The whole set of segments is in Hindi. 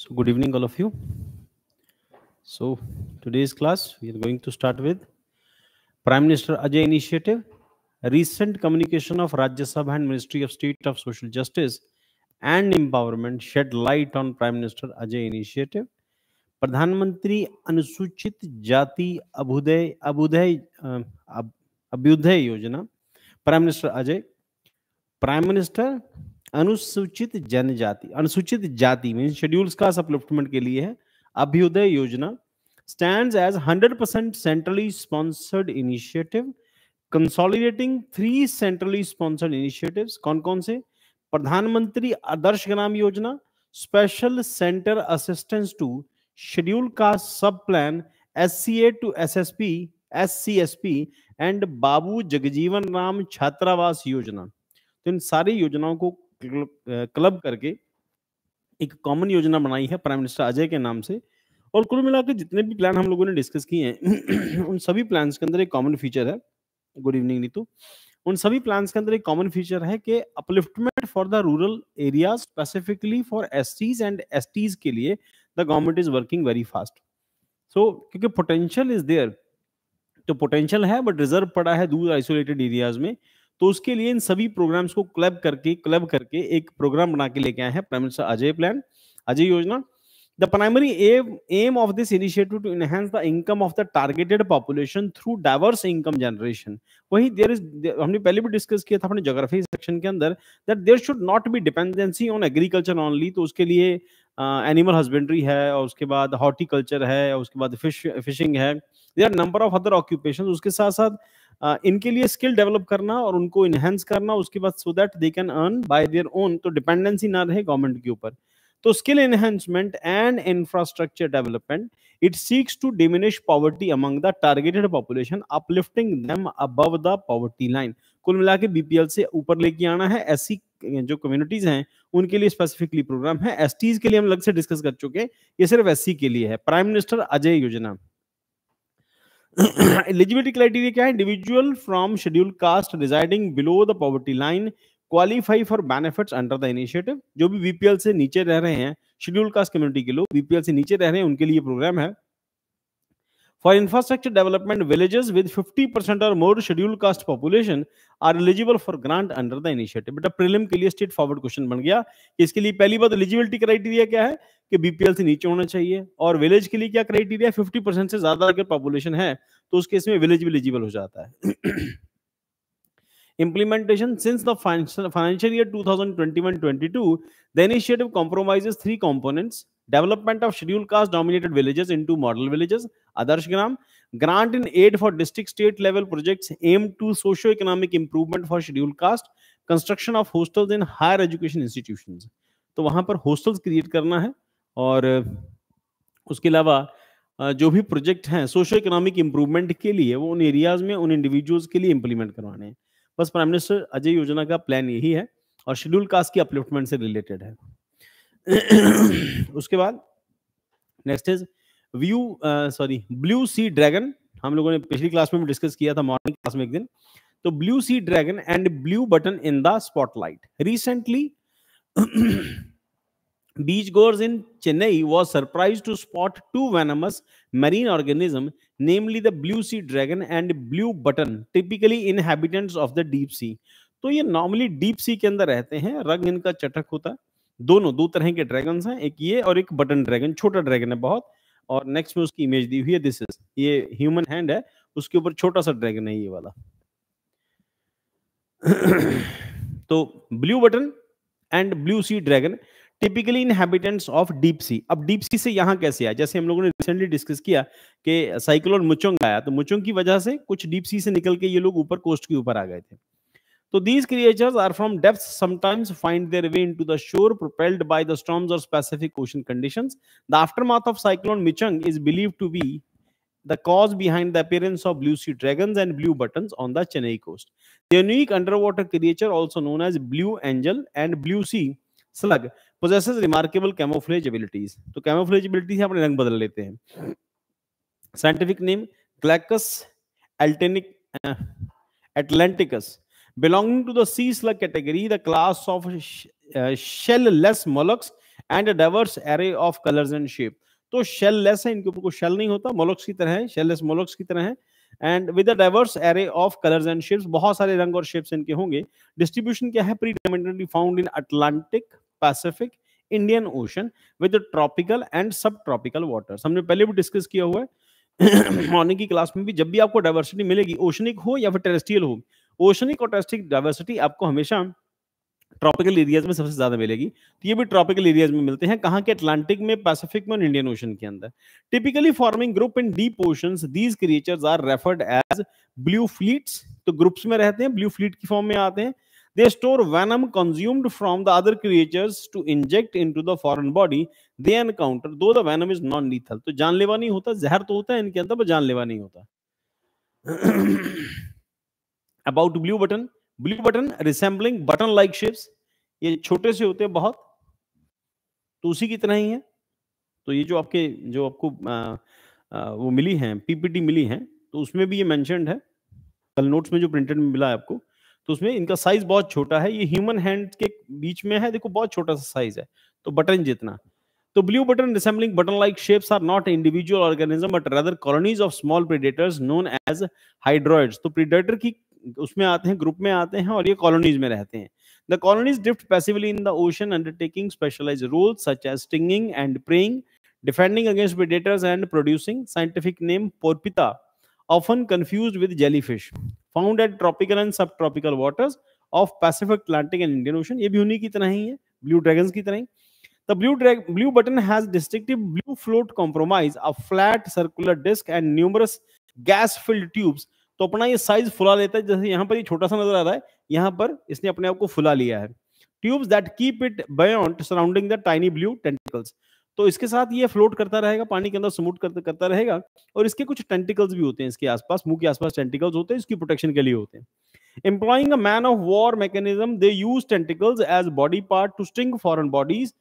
So good evening all of you. So today's class we are going to start with Prime Minister Ajay Initiative, recent communication of Rajya Sabha and Ministry of State of Social Justice and Empowerment shed light on Prime Minister Ajay Initiative. प्रधानमंत्री अनुसूचित जाति अभुदय अभुदय अभ्युदय योजना prime minister Ajay prime minister अनुसूचित जनजाति अनुसूचित जाति में शेड्यूल्स का सप्लिफ्टमेंट के लिए है अभ्युदय योजना stand as hundred percent centrally sponsored initiative consolidating three centrally sponsored initiatives कौन कौन से प्रधानमंत्री आदर्श ग्राम योजना special center assistance to schedule का सब plan S C A to S S S P C S P and Babu Jagjivan Ram छात्रावास योजना तो इन सारी योजनाओं को क्लब करके एक कॉमन योजना बनाई है प्राइम मिनिस्टर अजय के नाम से और कुल मिलाकर जितने भी प्लान हम लोगों ने डिस्कस किए हैं उन सभी प्लान्स के अंदर एक कॉमन फीचर है गुड इवनिंग नीतू उन सभी प्लान्स के अंदर एक कॉमन फीचर है कि upliftment for the rural area specifically for S and S के लिए the government is working very fast so क्योंकि पोटेंशियल इज देयर तो पोटेंशियल है बट रिजर्व पड़ा है दूर आइसोलेटेड एरियाज में तो उसके लिए इन सभी प्रोग्राम्स को क्लब करके क्लब करके एक प्रोग्राम बना के लेके आए हैं prime minister Ajay plan Ajay योजना the primary aim aim of this initiative to enhance the income of the targeted population through diverse income generation वही देर इज हमने पहले भी डिस्कस किया था अपने ज्योग्राफी सेक्शन के अंदर that there should not be dependency on agriculture only तो उसके लिए एनिमल uh, हस्बेंड्री है और उसके बाद हॉर्टिकल्चर है और उसके बाद फिश फिशिंग है there are number of other occupation उसके साथ साथ इनके लिए स्किल डेवलप करना और उनको इनहेंस करना उसके बाद so that they can earn by their own तो डिपेंडेंसी ना रहे गवर्नमेंट के ऊपर तो skill enhancement and infrastructure development it seeks to diminish poverty among the targeted population uplifting them above the poverty line कुल मिला के बीपीएल से ऊपर लेके आना है ऐसी जो कम्युनिटीज हैं उनके लिए स्पेसिफिकली प्रोग्राम है एसटीज के लिए हम अलग से डिस्कस कर चुके ये सिर्फ एससी के लिए है प्राइम मिनिस्टर अजय योजना एलिजिबिलिटी क्राइटेरिया क्या है individual from schedule caste residing below the poverty line qualify for benefits under the initiative जो भी बीपीएल से नीचे रह रहे हैं शेड्यूल कास्ट कम्युनिटी के लोग बीपीएल से नीचे रह रहे हैं उनके लिए प्रोग्राम है For infrastructure development, villages with 50% or more scheduled caste population are eligible for grant under the initiative. बेटा प्रीलिम के लिए स्टेट फॉरवर्ड क्वेश्चन बन गया इसके लिए पहली बात एलिजिबिलिटी क्राइटेरिया क्या है कि बीपीएल से नीचे होना चाहिए और विलेज के लिए क्या क्राइटेरिया 50% से ज्यादा अगर पॉपुलेशन है तो उस केस में विलेज भी एलिजिबल हो जाता है implementation since the financial year 2021-22 the initiative compromises three components development of schedule caste dominated into model villages Adarsh Gram grant in aid for district state level projects aim to socio economic improvement for schedule caste construction of hostels in higher education institution तो वहां पर हॉस्टल्स क्रिएट करना है और उसके अलावा जो भी प्रोजेक्ट हैं सोशो इकोनॉमिक इम्प्रूवमेंट के लिए वो उन एरियाज में उन इंडिविजुअल्स के लिए इम्प्लीमेंट करवाने हैं बस प्राइम मिनिस्टर अजय योजना का प्लान यही है और शेड्यूल कास्ट की अपलिफ्टमेंट से रिलेटेड है उसके बाद next is view sorry blue sea dragon हम लोगों ने पिछली क्लास में भी डिस्कस किया था मॉर्निंग क्लास में एक दिन तो blue sea dragon and blue button in the spotlight recently beachgoers in Chennai was surprise to spot two venomous marine organism namely the blue sea dragon and blue button typically inhabitants of the deep sea तो ये नॉर्मली डीप सी के अंदर रहते हैं रंग इनका चटक होता है दोनों दो तरह के ड्रैगन हैं एक ये और एक बटन ड्रैगन छोटा ड्रैगन है बहुत और नेक्स्ट में उसकी इमेज दी हुई है दिस इज ये ह्यूमन हैंड है उसके ऊपर छोटा सा ड्रैगन है ये वाला तो blue button and blue sea dragon typically inhabitants of deep sea अब डीप सी से यहाँ कैसे आया जैसे हम लोगों ने रिसेंटली डिस्कस किया कि साइक्लोन मुचोंग आया तो मुचोंग की वजह से कुछ डीप सी से निकल के ये लोग ऊपर कोस्ट के ऊपर आ गए थे So these creatures are from depths, sometimes find their way into the shore propelled by the storms or specific ocean conditions. The aftermath of Cyclone Michung is believed to be the cause behind the appearance of blue sea dragons and blue buttons on the Chennai coast. The unique underwater creature, also known as blue angel and blue sea slug, possesses remarkable camouflage abilities. So camouflage abilities अपने रंग बदल लेते हैं. Scientific name Glaucus uh, atlanticus. belonging to the sea slug category, the class of sh uh, shell-less mollusks, and a diverse array of colors and shape. तो शेल लेस है इनके ऊपर कोई शेल नहीं होता मोलक्स की तरह है शेल लेस मोलक्स की तरह है and with diverse array of colours and shapes बहुत सारे रंग और शेप्स इनके होंगे डिस्ट्रीब्यूशन क्या है predominantly found in Atlantic Pacific Indian Ocean with tropical and subtropical waters हमने पहले भी डिस्कस किया हुआ है मॉर्निंग की क्लास में भी जब भी आपको डाइवर्सिटी मिलेगी ओशनिक हो या फिर टेरेस्ट्रियल हो ओशनिक और टेस्टिक डाइवर्सिटी आपको हमेशा ट्रॉपिकल एरियाज में सबसे ज्यादा मिलेगी तो ये भी ट्रॉपिकल एरियाज में मिलते हैं कहाँ के अटलांटिक में पैसिफिक में और इंडियन ओशन के अंदर typically forming group in deep ocean these creatures are referred as blue fleets तो ग्रुप्स में रहते हैं ब्लू फ्लीट की फॉर्म में आते हैं they store venom consumed from the other creatures to inject into the foreign body they encounter though venom is non lethal तो जानलेवा नहीं होता जहर तो होता है इनके अंदर पर जानलेवा नहीं होता about blue button blue button resembling button like shapes ये छोटे से होते हैं बहुत तो उसी की तरह ही है तो ये जो आपके जो आपको आ, आ, वो मिली है पीपीटी मिली है तो उसमें भी ये मैंशनड है कल नोट्स में जो प्रिंटेड में मिला है आपको तो उसमें इनका साइज बहुत छोटा है ये ह्यूमन हैंड के बीच में है देखो बहुत छोटा सा साइज है तो बटन जितना तो blue button resembling button like shapes are not individual organism but rather colonies of small predators known as hydroids तो प्रीडेटर की उसमें आते हैं ग्रुप में आते हैं और ये कॉलोनीज में रहते हैं the colonies drift passively in the ocean undertaking specialise role such as stinging and preying defending against predators and producing scientific name Porpita often confuse with jellyfish found at tropical and subtropical waters of Pacific Atlantic and Indian Ocean ये भी उन्हीं की तरह ही है ब्लू ड्रैगन की तरह ही The blue drag, blue button has distinctive blue float compromise, a flat circular disc and numerous gas-filled tubes. तो अपना ये साइज फुला लेता है जैसे यहाँ पर ये छोटा सा नजर आ रहा है यहाँ पर इसने अपने आप को फुला लिया है tubes that keep it buoyant surrounding the tiny blue tentacles तो इसके साथ ये फ्लोट करता रहेगा पानी के अंदर स्मूट करता करता रहेगा और इसके कुछ टेंटिकल्स भी होते हैं इसके आसपास मुंह के आसपास टेंटिकल्स होते हैं इसकी प्रोटेक्शन के लिए होते हैं employing a man of war mechanism they use tentacles as body part to sting foreign bodies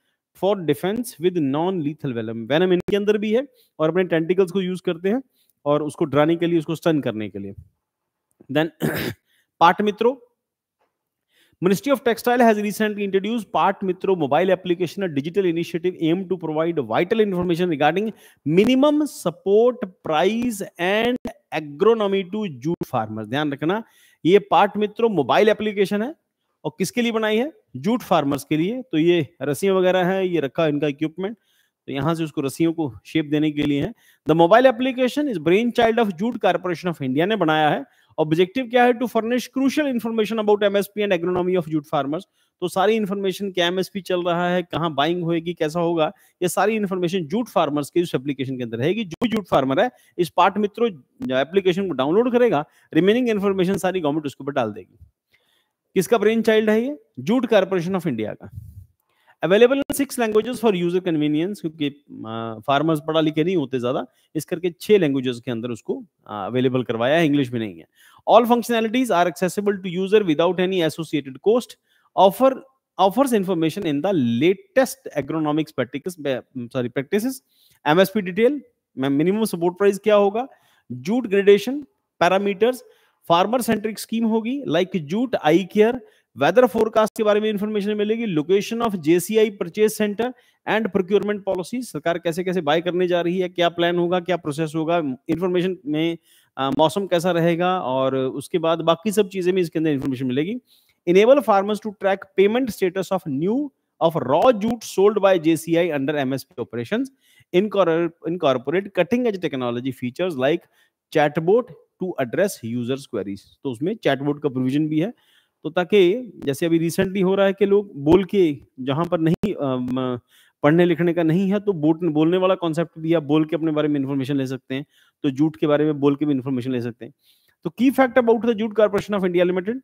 for defense with non lethal venom इनके अंदर भी है और अपने टेंटिकल्स को यूज करते हैं और उसको डराने के लिए उसको स्टन करने के लिए then Paat Mitro ministry of textile has recently introduce Paat Mitro mobile application digital initiative aim to provide vital information regarding minimum support price and agronomy to jute farmer ध्यान रखना ये पार्ट मित्रो मोबाइल एप्लीकेशन है और किसके लिए बनाई है जूट फार्मर्स के लिए तो ये रस्सियां वगैरह है ये रखा इनका इक्विपमेंट तो यहां से उसको रस्सियों को शेप देने के लिए है the mobile application is brainchild of Jute Corporation of India ने बनाया है ऑब्जेक्टिव क्या है to furnish crucial information about MSP and agronomy of jute farmers तो सारी इन्फॉर्मेशन क्या एमएसपी चल रहा है कहाँ बाइंग होगी कैसा होगा ये सारी इन्फॉर्मेशन जूट फार्मर्स के उस एप्लीकेशन के अंदर रहेगी जो जूट फार्मर है इस पार्ट मित्रों एप्लीकेशन को डाउनलोड करेगा रिमेनिंग इन्फॉर्मेशन सारी गवर्नमेंट उसके ऊपर डाल देगी किसका ब्रेन चाइल्ड है ये जूट कारपोरेशन ऑफ इंडिया का available in six languages for user convenience क्योंकि फार्मर्स पढ़ा लिखे नहीं होते ज़्यादा इस करके छह लैंग्वेजेस के अंदर उसको अवेलेबल करवाया है इंग्लिश में नहीं है all functionalities are accessible to user without any associated cost offer offers information in the latest agronomics practice sorry practices msp detail minimum support price क्या होगा jute gradation parameters farmer centric scheme होगी like jute I care weather forecast के बारे में इंफॉर्मेशन मिलेगी location of JCI purchase centre and procurement policy सरकार कैसे कैसे बाय करने जा रही है क्या प्लान होगा क्या प्रोसेस होगा इंफॉर्मेशन में मौसम कैसा रहेगा और उसके बाद बाकी सब चीजें भी इसके अंदर इंफॉर्मेशन मिलेगी enable farmers to track payment status of new of raw jute sold by JCI under MSP in incorporate cutting edge technology features like chatbot to address users queries तो उसमें चैटबोट का प्रोविजन भी है तो ताकि जैसे अभी रिसेंटली हो रहा है कि लोग बोल के जहां पर नहीं पढ़ने लिखने का नहीं है तो बोट बोलने वाला कॉन्सेप्ट भी आप बोल के अपने बारे में इन्फॉर्मेशन ले सकते हैं तो जूट के बारे में बोल के भी इन्फॉर्मेशन ले सकते हैं तो की fact about the Jute Corporation of India Limited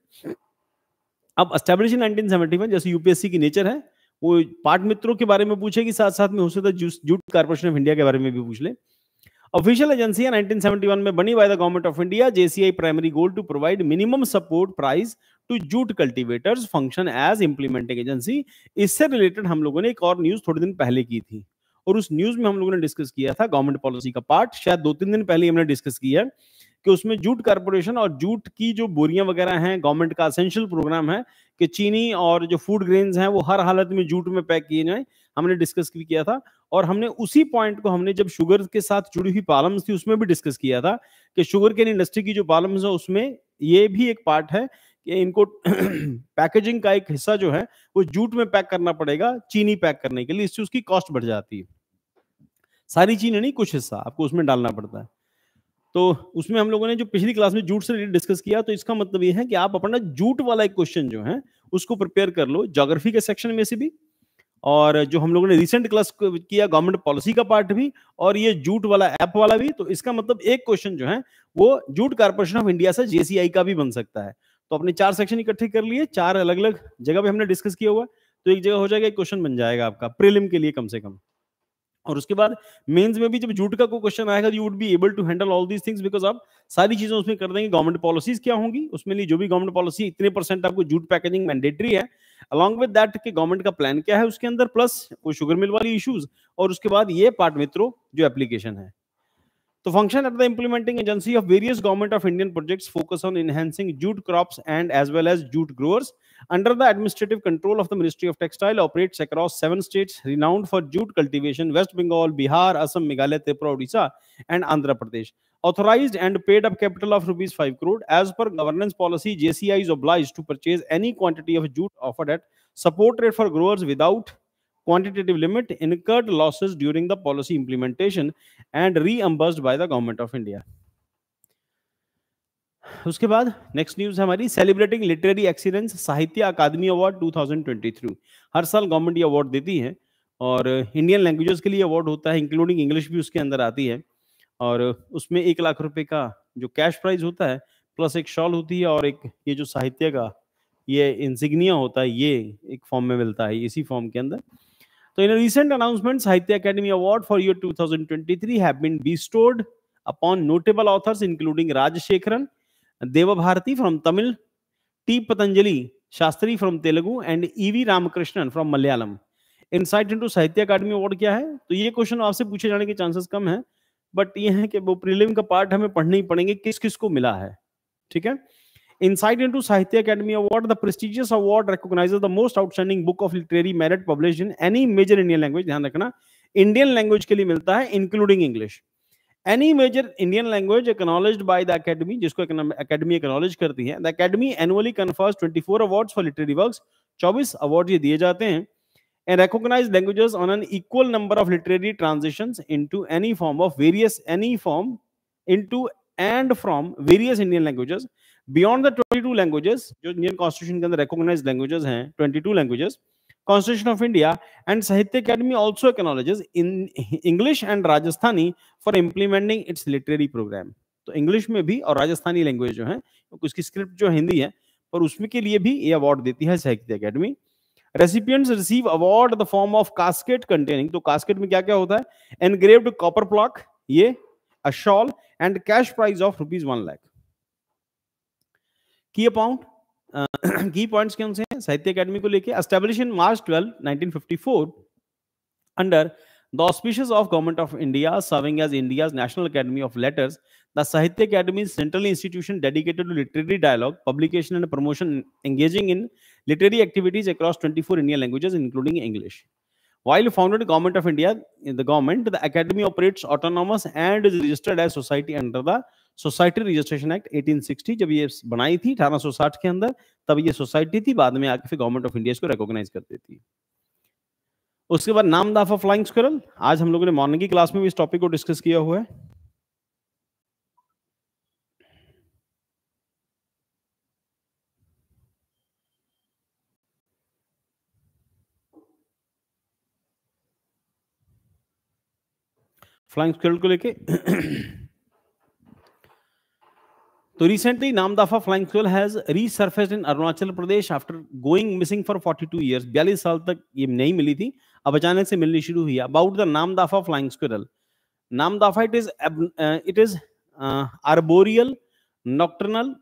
अब अस्टेब्लिश नाइनटीन सेवेंटी वन जैसे यूपीएससी की नेचर है वो पाठ मित्रों के बारे में पूछेगी साथ साथ में हो सकता है जूट कॉर्पोरेशन ऑफ इंडिया के बारे में भी पूछ ले Official agency 1971 में बनी by the government of India JCI primary goal to provide minimum support price to jute cultivators function as implementing agency इससे रिलेटेड हम लोगों ने एक और न्यूज थोड़े दिन पहले की थी और उस न्यूज में हम लोगों ने डिस्कस किया था गवर्नमेंट पॉलिसी का पार्ट शायद दो तीन दिन पहले हमने डिस्कस किया है कि उसमें जूट कारपोरेशन और जूट की जो बोरियां वगैरह हैं गवर्नमेंट का असेंशियल प्रोग्राम है कि चीनी और जो फूड ग्रेन्स हैं वो हर हालत में जूट में पैक किए जाएं हमने डिस्कस भी किया था और हमने उसी पॉइंट को हमने जब शुगर के साथ जुड़ी हुई प्रॉब्लम्स थी उसमें भी डिस्कस किया था कि शुगर केन इंडस्ट्री की जो प्रॉब्लम्स है उसमें ये भी एक पार्ट है कि इनको पैकेजिंग का एक हिस्सा जो है वो जूट में पैक करना पड़ेगा चीनी पैक करने के लिए इससे उसकी कॉस्ट बढ़ जाती है सारी चीनी नहीं कुछ हिस्सा आपको उसमें डालना पड़ता है तो उसमें हम लोगों ने जो पिछली क्लास में जूट से रिलेटेड डिस्कस किया तो इसका मतलब ये है कि आप अपना जूट वाला एक क्वेश्चन जो है उसको प्रिपेयर कर लो जोग्राफी के सेक्शन में से भी और जो हम लोगों ने रिसेंट क्लास किया गवर्नमेंट पॉलिसी का पार्ट भी और ये जूट वाला ऐप वाला भी तो इसका मतलब एक क्वेश्चन जो है वो जूट कारपोरेशन ऑफ इंडिया से जेसीआई का भी बन सकता है तो अपने चार सेक्शन इकट्ठे कर लिए चार अलग अलग जगह पे हमने डिस्कस किया हुआ तो एक जगह हो जाएगा एक क्वेश्चन बन जाएगा आपका प्रिलिम के लिए कम से कम और उसके बाद मेंस में भी जब जूट का कोई क्वेश्चन आएगा you would be able to handle all these things because आप सारी चीजें उसमें कर देंगे गवर्नमेंट पॉलिसीज क्या होंगी उसमें लिए जो भी गवर्नमेंट पॉलिसी इतने परसेंट आपको जूट पैकेजिंग मैंडेटरी है अलॉन्ग विद दैट कि गवर्नमेंट का प्लान क्या है उसके अंदर प्लस वो शुगर मिल वाली इश्यूज और उसके बाद ये पार्ट मित्रों जो एप्लीकेशन है तो function at the implementing agency of various government of Indian projects focus on enhancing jute crops and as well as jute growers under the administrative control of the ministry of textile operates across seven states renowned for jute cultivation West Bengal Bihar Assam Meghalaya Tripura Orissa and Andhra Pradesh authorized and paid up capital of rupees 5 crore as per governance policy jci is obliged to purchase any quantity of jute offered at support rate for growers without quantitative limit incurred losses during the policy implementation and reimbursed by the government of india उसके बाद नेक्स्ट न्यूज हमारी सेलिब्रेटिंग लिटरेरी एक्सीलेंस साहित्य अकादमी अवार्ड 2023 हर साल गवर्नमेंट ये अवार्ड देती है और इंडियन लैंग्वेजेस के लिए अवार्ड होता है इंक्लूडिंग इंग्लिश भी उसके अंदर आती है और उसमें एक लाख रुपए का जो कैश प्राइज होता है प्लस एक शॉल होती है और एक ये जो साहित्य का ये इंसिग्निया होता है ये एक फॉर्म में मिलता है इसी फॉर्म के अंदर तो in recent announcement Sahitya academy award for year 2023 have been bestowed upon notable authors including Rajasekharan Dev Bharathi from Tamil T Patanjali Shastri from Telugu and EV Ramakrishnan from Malayalam insight into Sahitya academy award क्या है तो ये क्वेश्चन आपसे पूछे जाने के चांसेस कम है बट ये है कि वो प्रीलिम का पार्ट हमें पढ़ने ही पड़ेंगे किस किस को मिला है ठीक है in into Sahitya academy award the prestigious award recognizes the most outstanding book of literary merit publish in any major Indian language ध्यान रखना इंडियन लैंग्वेज के लिए मिलता है including English any major Indian language acknowledge by the academy जिसको अकेडमी एक्नोलेज करती है the academy annually confers four award for literary work चौबीस अवार्ड ये दिए जाते हैं and recognize languages on an equal number of literary transitions into any form of various any form into and from various Indian languages beyond the 22 languages jo indian constitution ke andar recognized languages hain 22 languages Constitution of India and Sahitya Academy also acknowledges in English and Rajasthani for implementing its literary program. तो english mein bhi aur rajasthani language jo है uski script jo hindi hai par usme ke liye bhi ye award deti hai sahitya academy recipient receive award the form of casket containing तो कास्केट में क्या क्या होता है एनग्रेव्ड कॉपर प्लॉक ये a shawl and cash prize of rupees one lakh की अपाउंट की पॉइंट्स कौन से हैं साहित्य अकेडमी को लेके establish in March twelve nineteen fifty four under The auspices of Government of India, serving as India's National Academy of Letters, the Sahitya Academy is central institution dedicated to literary dialogue, publication, and promotion, engaging in literary activities across 24 Indian languages, including English. While founded Government of India, in the government, the Academy operates autonomous and is registered as society under the Society Registration Act 1860 जब ये बनाई थी 1860 के अंदर तब ये society थी बाद में आके फिर Government of India इसको recognize करती थी उसके बाद नाम दाफा फ्लाइंग स्क्विरल आज हम लोगों ने मॉर्निंग की क्लास में भी इस टॉपिक को डिस्कस किया हुआ है फ्लाइंग स्क्विरल को लेके तो recently Namdapha flying squirrel has resurfaced in Arunachal Pradesh after going missing for 42 years 42 साल तक ये नहीं मिली थी अब अचानक से मिलनी शुरू हुई about the Namdapha flying squirrel Dapha it is it is arboreal nocturnal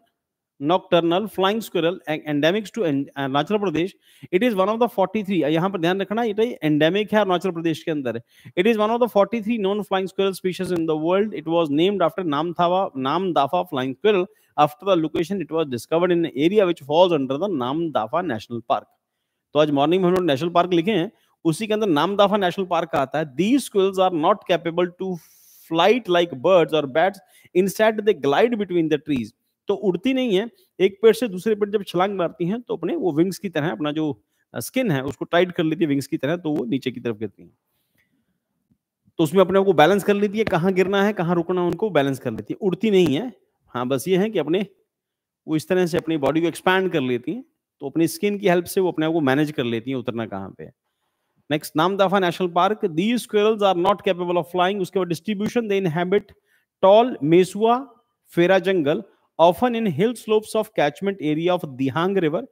nocturnal flying squirrel endemics to Arunachal Pradesh it is one of the 43 यहां पर ध्यान रखना ये एंडेमिक है अरुणाचल प्रदेश के अंदर it is one of the 43 non flying squirrel species in the world it was named after Nam Namdapha flying squirrel after the location it was discovered in area which falls under the Namdapha national park तो आज मॉर्निंग में हम लोग नेशनल पार्क लिखे हैं उसी के अंदर नामदाफा नेशनल पार्क का आता है these squirrels are not capable to flight like birds और bats instead they glide between the trees तो उड़ती नहीं है एक पेड़ से दूसरे पेड़ जब छलांग मारती हैं तो अपने वो विंग्स की तरह अपना जो स्किन है उसको टाइट कर लेती है विंग्स की तरह तो वो नीचे की तरफ गिरती हैं तो उसमें अपने को बैलेंस कर लेती है कहाँ गिरना है कहाँ रुकना उनको बैलेंस कर लेती है उड़ती नहीं है हाँ बस ये है कि अपने वो इस तरह से अपनी बॉडी को एक्सपैंड कर लेती हैं तो अपनी स्किन की हेल्प से वो अपने आप को मैनेज कर लेती हैं उतरना कहाँ पे है next Namdapha national park the squirrels are not capable of flying उसके बाद distribution they inhabit tall mesua ferrea jungle often in hill slope of catchment area of Dihang river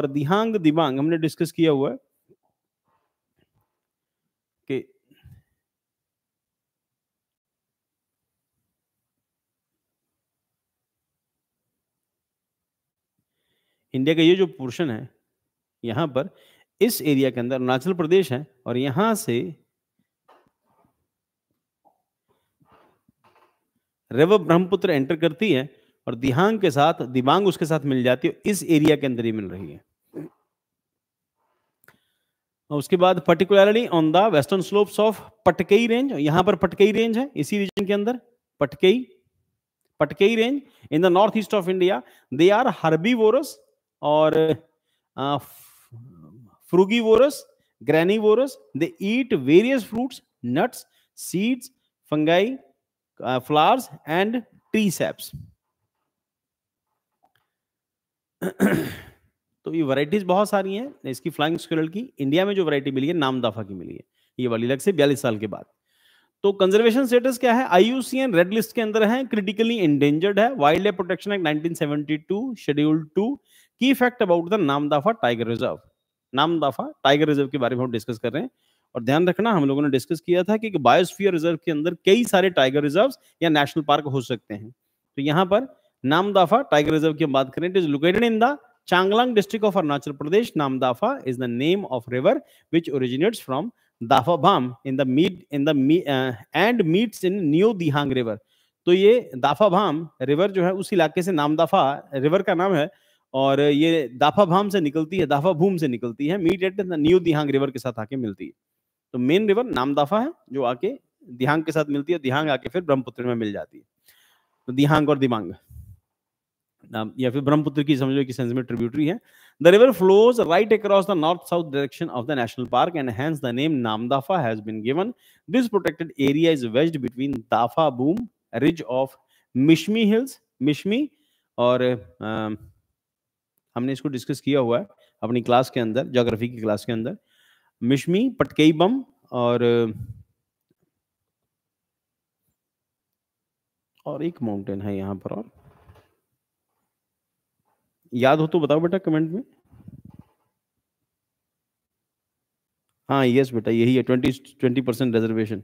और दिहांग दिबांग हमने डिस्कस किया हुआ है इंडिया का ये जो पोर्शन है यहां पर इस एरिया के अंदर अरुणाचल प्रदेश है और यहां से रेव ब्रह्मपुत्र एंटर करती है और दिहांग के साथ दिबांग उसके साथ मिल जाती है इस एरिया के अंदर ही मिल रही है उसके बाद particularly on the western slopes of Patkai range यहां पर पटकई रेंज है इसी रीजन के अंदर Patkai Patkai range in the north east of India they are herbi और frugivorous, granivorous. They eat various fruits, nuts, seeds, fungi, uh, flowers, and tree saps. तो ये वैरायटीज बहुत सारी हैं इसकी फ्लाइंग स्क्रल की इंडिया में जो वैरायटी मिली है नामदाफा की मिली है ये वाली लग से बयालीस साल के बाद तो कंजर्वेशन स्टेटस क्या है आईयूसीएन रेड लिस्ट के अंदर है क्रिटिकली इंडेंजर्ड है wild life protection act 1972 schedule two की fact about the Namdapha tiger reserve Namdapha tiger reserve के बारे में हम डिस्कस कर रहे हैं और ध्यान रखना हम लोगों ने डिस्कस किया था कि, बायोस्फीयर रिजर्व के अंदर कई सारे टाइगर रिजर्व या नेशनल पार्क हो सकते हैं तो यहाँ पर नामदाफा टाइगर रिजर्व की हम बात करें it is located in the Changlang district of Arunachal Pradesh Namdafa is the name of river which originates from Dafa Bam in the meet in the meet, uh, and meets in New Dihang तो ये दाफा भाम रिवर जो है उस इलाके से नामदाफा रिवर का नाम है और ये दाफा भाम से निकलती है दाफा भूम से निकलती है एट न्यू दिहांग रिवर के साथ आके मिलती है तो मेन रिवर नामदाफा है जो आके दिहांग के साथ मिलती है दिहांग आके फिर ब्रह्मपुत्र में मिल जाती है तो दिहांग और दिमांग या फिर ब्रह्मपुत्र की समझ लो कि सेंस में ट्रिब्यूटरी है the river flows right across the north south direction of the national park and hence the name Namdapha has been given this protected area is wedged between Dapha Bum ridge of Mishmi hills Mishmi और uh, हमने इसको डिस्कस किया हुआ है अपनी क्लास के अंदर जोग्राफी की क्लास के अंदर मिशमी पटकई बम और और एक माउंटेन है यहाँ पर और याद हो तो बताओ बेटा कमेंट में हाँ यस बेटा यही है twenty twenty percent reservation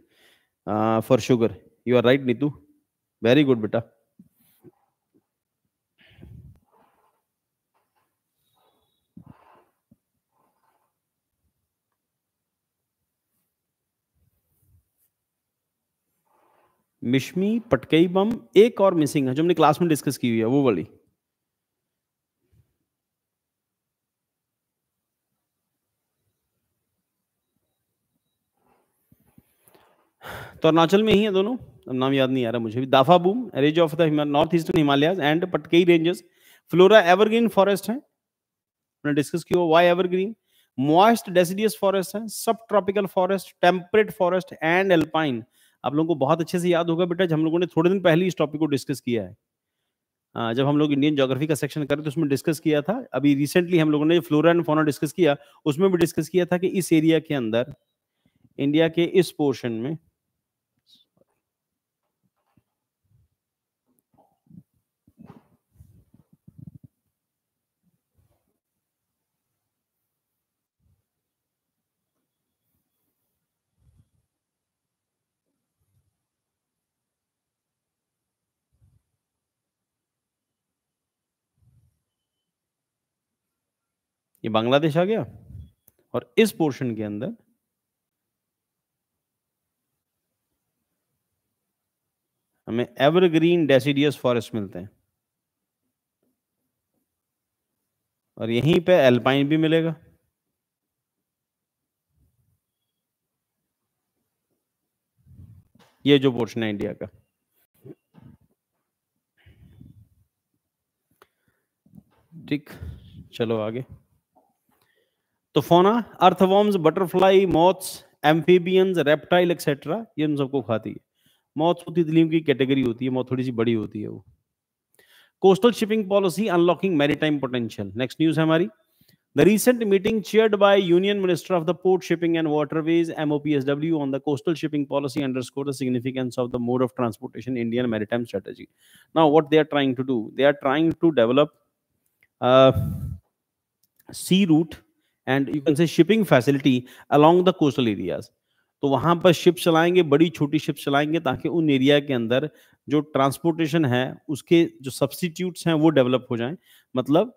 for sugar you are right Neetu very good बेटा मिशमी पटकई बम एक और मिसिंग है जो हमने क्लास में डिस्कस की हुई है वो वाली तो अरुणाचल में ही है दोनों अब नाम याद नहीं आ रहा मुझे भी Dapha Bum range of the north eastern Himalaya and Patkai ranges flora evergreen forest है हमने डिस्कस किया वाई एवरग्रीन मॉइस्ट डेसिडियस फॉरेस्ट है subtropical forest temperate forest and alpine आप लोगों को बहुत अच्छे से याद होगा बेटा हम लोगों ने थोड़े दिन पहले इस टॉपिक को डिस्कस किया है जब हम लोग इंडियन जोग्राफी का सेक्शन करें तो उसमें डिस्कस किया था अभी रिसेंटली हम लोगों ने फ्लोरा एंड फोना डिस्कस किया उसमें भी डिस्कस किया था कि इस एरिया के अंदर इंडिया के इस पोर्शन में ये बांग्लादेश आ गया और इस पोर्शन के अंदर हमें एवरग्रीन डेसीडियस फॉरेस्ट मिलते हैं और यहीं पे एल्पाइन भी मिलेगा ये जो पोर्शन है इंडिया का ठीक चलो आगे तो fauna earthworms butterfly moths amphibians reptile etcetera ये उन सबको खाती है मौत होती तिलियों की कैटेगरी होती है मौत थोड़ी सी बड़ी होती है वो coastal shipping policy unlocking maritime potential next news है हमारी The recent meeting chaired by Union Minister of the Port Shipping and Waterways MOPSW on the coastal shipping policy underscored the significance of the mode of transportation in Indian maritime strategy. Now, what they are trying to do, they are trying to develop a sea route and you can say shipping facility along the coastal areas तो वहां पर शिप चलाएंगे बड़ी छोटी शिप चलाएंगे ताकि उन एरिया के अंदर जो ट्रांसपोर्टेशन है उसके जो सब्सटीट्यूट्स हैं वो डेवलप हो जाएं मतलब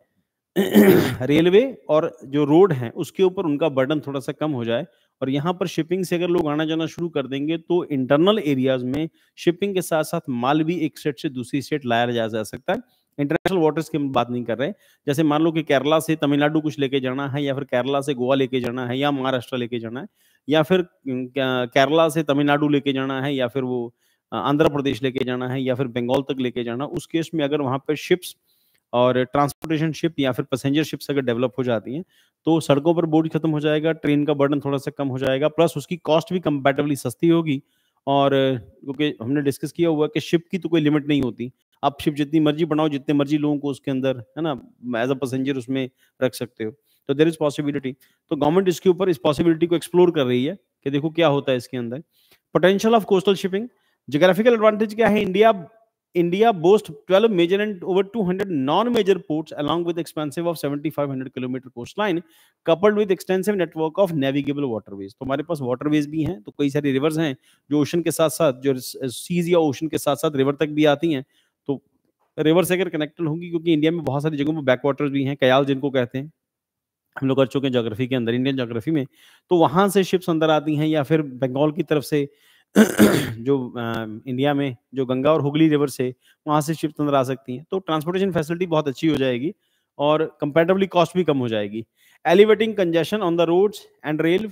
रेलवे और जो रोड हैं उसके ऊपर उनका बर्डन थोड़ा सा कम हो जाए और यहाँ पर शिपिंग से अगर लोग आना जाना शुरू कर देंगे तो इंटरनल एरियाज में शिपिंग के साथ साथ माल भी एक स्टेट से दूसरी स्टेट लाया जा सकता है इंटरनेशनल वाटर्स की बात नहीं कर रहे जैसे मान लो कि केरला से तमिलनाडु कुछ लेके जाना है या फिर केरला से गोवा लेके जाना है या महाराष्ट्र लेके जाना है या फिर केरला से तमिलनाडु लेके जाना है या फिर वो आंध्र प्रदेश लेके जाना है या फिर बंगाल तक लेके जाना उस केस में अगर वहाँ पर शिप्स और ट्रांसपोर्टेशन शिप या फिर पैसेंजर शिप्स अगर डेवलप हो जाती हैं तो सड़कों पर बोर्ड खत्म हो जाएगा ट्रेन का बर्डन थोड़ा सा कम हो जाएगा प्लस उसकी कॉस्ट भी कंपेटिवली सस्ती होगी और क्योंकि हमने डिस्कस किया हुआ कि शिप की तो कोई लिमिट नहीं होती आप शिप जितनी मर्जी बनाओ जितने मर्जी लोगों को उसके अंदर है ना एज अ पैसेंजर उसमें रख सकते हो तो देर इज पॉसिबिलिटी तो गवर्नमेंट इसके ऊपर इस पॉसिबिलिटी को एक्सप्लोर कर रही है कि देखो क्या होता है इसके अंदर potential of coastal shipping geographical advantage क्या है India major and 12 two hundred non 200 ports along with expensive of seventy five 7500 kilometre coast line coupled with extensive network of navigable waterways तो हमारे पास वाटरवेज भी हैं तो कई सारी रिवर्स हैं जो ओशन के साथ साथ जो सीज या ओशन के साथ साथ रिवर तक भी आती हैं रिवर से अगर कनेक्टेड होंगी क्योंकि इंडिया में बहुत सारी जगहों पर बैक वाटर भी हैं कयाल जिनको कहते हैं हम लोग कर चुके हैं जोग्राफी के अंदर इंडियन जोग्राफी में तो वहाँ से शिप्स अंदर आती हैं या फिर बंगाल की तरफ से जो इंडिया में जो गंगा और हुगली रिवर से वहाँ से शिप्स अंदर आ सकती हैं तो ट्रांसपोर्टेशन फैसिलिटी बहुत अच्छी हो जाएगी और कंपेरेटिवली कॉस्ट भी कम हो जाएगी elevating congestion on the roads and rail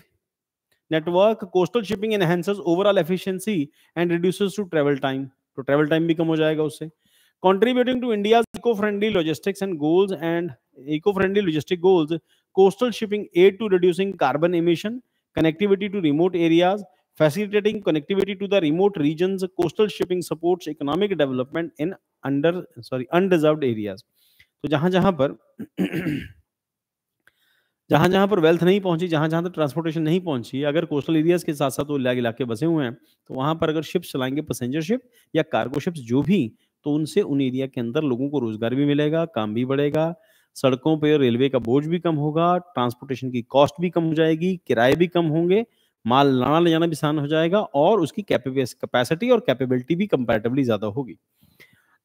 network coastal shipping enhances overall efficiency and reduces to travel time तो ट्रेवल टाइम भी कम हो जाएगा उससे Contributing to India's eco-friendly logistics and goals and eco-friendly logistic goals, coastal shipping aid to reducing carbon emission, connectivity to remote areas, facilitating connectivity to the remote regions, coastal shipping supports economic development in under sorry undeserved areas. तो jahan jahan par जहां जहां पर वेल्थ नहीं पहुंची जहां जहां तक ट्रांसपोर्टेशन नहीं पहुंची अगर कोस्टल एरियाज के साथ साथ वो इलाके बसे हुए हैं तो वहां पर अगर शिप्स चलाएंगे पैसेंजर शिप या कार्गो शिप्स जो भी तो उनसे उन एरिया के अंदर लोगों को रोजगार भी मिलेगा काम भी बढ़ेगा सड़कों पर रेलवे का बोझ भी कम होगा ट्रांसपोर्टेशन की कॉस्ट भी कम हो जाएगी किराए भी कम होंगे माल लाना ले जाना भी आसान हो जाएगा और उसकी कैपेसिटी और कैपेबिलिटी भी कंपेरेटिवली ज्यादा होगी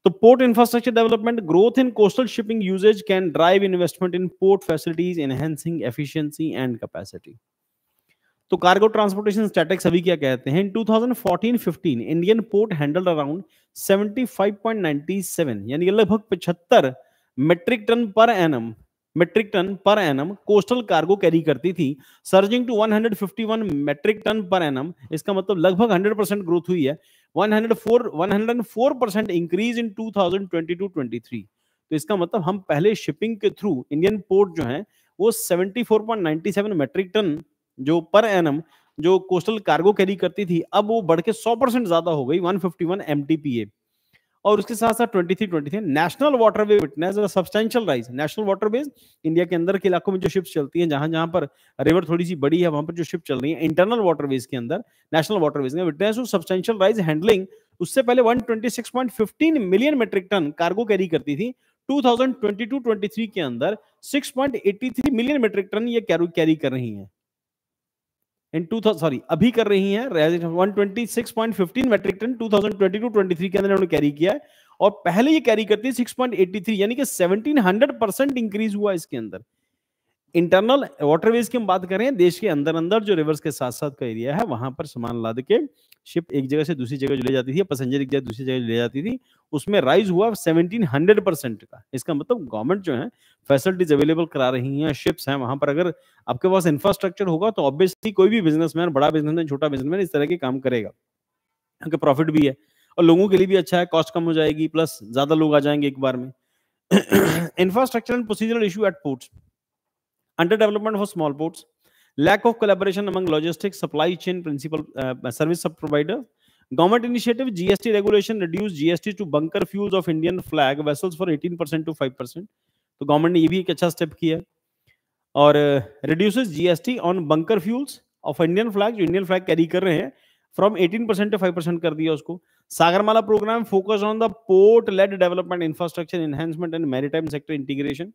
तो port infrastructure development growth in coastal shipping usages can drive investment in port facilities enhancing efficiency and capacity तो कार्गो ट्रांसपोर्टेशन स्टैटिक्स अभी क्या कहते हैं in 2014-15 Indian port handle around 75.97 यानी लगभग 75 metric tonne per annum metric tonne per annum coastal cargo carry करती थी surging to 151 metric tonne per annum इसका मतलब लगभग 100 परसेंट ग्रोथ हुई है 104 104 परसेंट इंक्रीज इन 2022-23 तो इसका मतलब हम पहले शिपिंग के थ्रू इंडियन पोर्ट जो है वो 74.97 मेट्रिक टन जो पर एनम जो कोस्टल कार्गो कैरी करती थी अब वो बढ़ के सौ परसेंट ज्यादा हो गई 151 फिफ्टी और उसके साथ साथ twenty three twenty three national waterway witness substantial rise national waterways India के अंदर के इलाकों में जो शिप्स चलती हैं जहां जहां पर रिवर थोड़ी सी बड़ी है वहां पर जो शिप चल रही है इंटरनल वाटरवेज के अंदर नेशनल वाटरवेज ने विटनेस सब्सटेंशियल राइज हैंडलिंग उससे पहले 126.15 million metric tonne cargo carry करती थी 2022-23 के अंदर 6.83 मिलियन मेट्रिक टन ये कैरी कर रही है इन टू सॉरी अभी कर रही है मेट्रिक टन के अंदर उन्होंने कैरी किया है और पहले ये कैरी करती है 6.83 यानी कि 1700 परसेंट इंक्रीज हुआ इसके अंदर इंटरनल वाटरवेज की हम बात करें देश के अंदर अंदर जो रिवर्स के साथ साथ का एरिया है वहां पर सामान लाद के शिप एक जगह से दूसरी जगह ले जाती थी पैसेंजर एक जगह दूसरी जगह ले जाती थी उसमें राइज हुआ 1700 परसेंट का इसका मतलब गवर्नमेंट जो है फैसिलिटीज अवेलेबल करा रही हैं शिप्स हैं वहां पर अगर आपके पास इंफ्रास्ट्रक्चर होगा तो ऑब्वियसली कोई भी बिजनेसमैन बड़ा बिजनेसमैन छोटा बिजनेसमैन इस तरह के काम करेगा क्योंकि प्रॉफिट भी है और लोगों के लिए भी अच्छा है कॉस्ट कम हो जाएगी प्लस ज्यादा लोग आ जाएंगे एक बार में infrastructure and procedural issue at ports underdevelopment for small ports, lack of collaboration among logistics, supply chain, principal uh, service provider. Government initiative GST regulation reduce GST to bunker fuels of Indian flag vessels for 18% to 5%. तो गवर्नमेंट ने ये भी एक अच्छा स्टेप किया और reduces GST on bunker fuels of Indian flag जो इंडियन फ्लैग कैरी कर रहे हैं फ्रॉम 18 परसेंट टू 5 परसेंट कर दिया उसको Sagarmala programme focus on the port led development infrastructure enhancement and maritime sector integration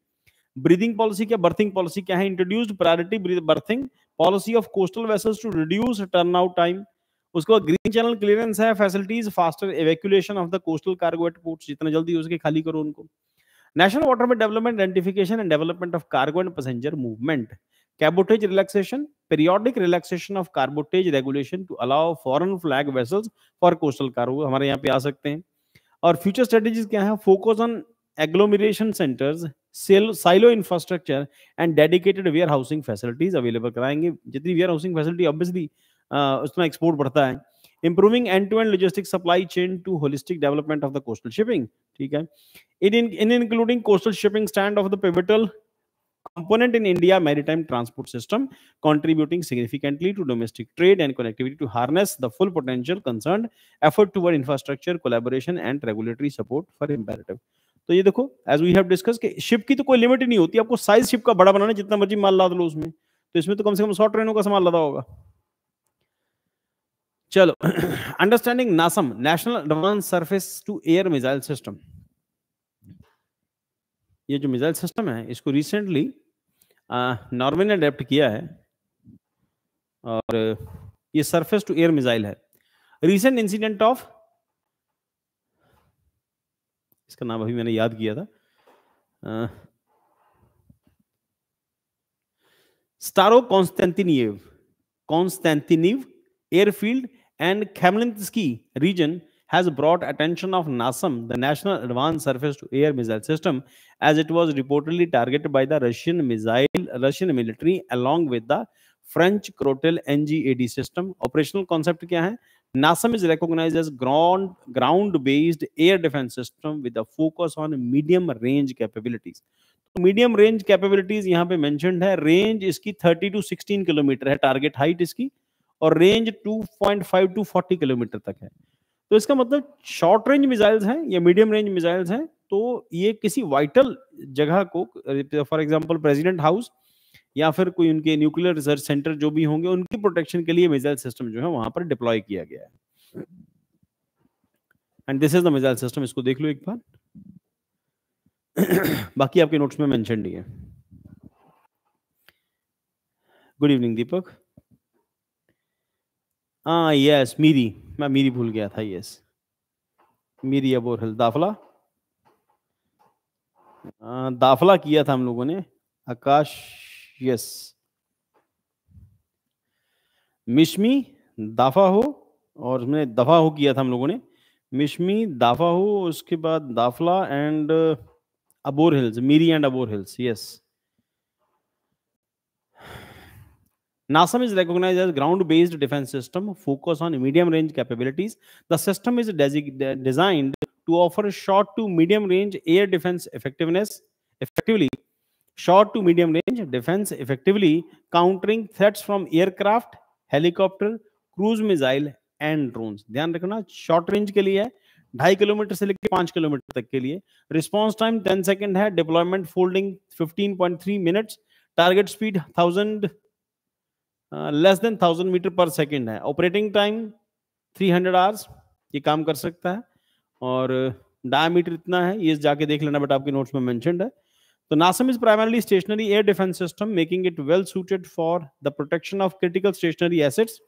breathing policy क्या बर्थिंग पॉलिसी क्या है introduced priority berthing policy of coastal vessels to reduce turn out time उसको ग्रीन चैनल क्लियरेंस है facilities faster evacuation of the coastal cargo at port जितना जल्दी हो सके खाली करो उनको नेशनल वाटर में development identification and development of cargo and passenger movement cabotage relaxation periodic relaxation of cabotage regulation to allow foreign flag vessels for coastal cargo हमारे यहाँ पे आ सकते हैं और फ्यूचर strategies क्या है focus on agglomeration centres Silo infrastructure and dedicated warehousing facilities available. कराएंगे जितनी warehousing facility obviously ऑब्वियसली उतना बढ़ता है improving end-to-end logistics supply chain to holistic development of the coastal shipping ठीक है in, in including coastal shipping stand of the pivotal component in India maritime transport system contributing significantly to domestic trade and connectivity to harness the full potential concerned effort toward infrastructure collaboration and regulatory support for imperative तो ये देखो एज वी हैव डिस्कस कि शिप की तो कोई लिमिट ही नहीं होती आपको साइज शिप का बड़ा बनाना जितना मर्जी माल लाद लो उसमें तो इसमें तो कम से कम सौ ट्रेनों का सामान लदा होगा चलो understanding NASAM national advance surface to air missile system ये जो मिसाइल सिस्टम है इसको रिसेंटली नॉर्वे ने अडेप्ट किया है और ये सरफेस टू एयर मिसाइल है रिसेंट इंसिडेंट ऑफ इसका नाम अभी मैंने याद किया था Starokonstantiniv Konstantiniv airfield and Khmelnytskyi region has brought attention of NASAM the national advance surface to air missile system as it was reportedly targeted by the Russian missile Russian military along with the French Crotale NGAD system operational concept क्या है NASAM is recognized as ground ground-based air defense system with a focus on medium range capabilities. Medium range capabilities यहां पे मेंशनड है रेंज इसकी 30 टू 16 किलोमीटर है टारगेट हाइट इसकी और रेंज 2.5 टू 40 किलोमीटर तक है तो इसका मतलब शॉर्ट रेंज मिसाइल्स हैं या मीडियम रेंज मिसाइल्स हैं तो ये किसी वाइटल जगह को फॉर एग्जांपल प्रेसिडेंट हाउस या फिर कोई उनके न्यूक्लियर रिसर्च सेंटर जो भी होंगे उनकी प्रोटेक्शन के लिए मिसाइल सिस्टम जो है वहां पर डिप्लॉय किया गया है and this is the missile system इसको देख लो एक बार बाकी आपके नोट्स में मेंशन है गुड इवनिंग दीपक हाँ यस मीरी मैं मीरी भूल गया था यस मीरी अबोरहल दाफला दाफला किया था हम लोगों ने आकाश यस मिशमी दाफा हो और हमने दफा हो किया था हम लोगों ने मिशमी दाफा हो उसके बाद Dafla and Abor hills Miri and Abor hills yes NASAM is recognized as ground-based defense system focused on medium-range capabilities. The system is designed to offer short to medium-range air defense effectiveness effectively short to medium range defense effectively countering threats from aircraft helicopter cruise missile and drone ध्यान रखना शॉर्ट रेंज के लिए है ढाई किलोमीटर से लेकर पांच किलोमीटर तक के लिए रिस्पॉन्स टाइम टेन सेकेंड है deployment folding fifteen point three minutes target speed thousand less than thousand metre per second है operating time three hundred hours ये काम कर सकता है और डायमीटर uh, इतना है ये जाके देख लेना बट आपके नोट्स में मैंशनड है तो NASAM is primarily stationary air defence system making it well suited for the protection of critical stationary assets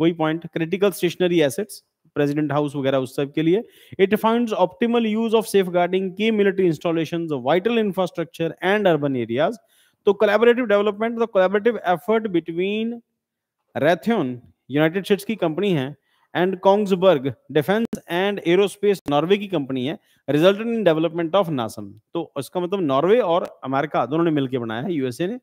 वही point critical stationary assets president house वगैरह उस सब के लिए it finds optimal use of safeguarding की military installation vital infrastructure and urban areas तो collaborative development the collaborative effort between Raytheon United States की कंपनी है and Kongsberg defence and aerospace Norway की कंपनी है resulted in development of NASAM तो इसका मतलब नॉर्वे और अमेरिका दोनों ने मिलकर बनाया है यूएसए ने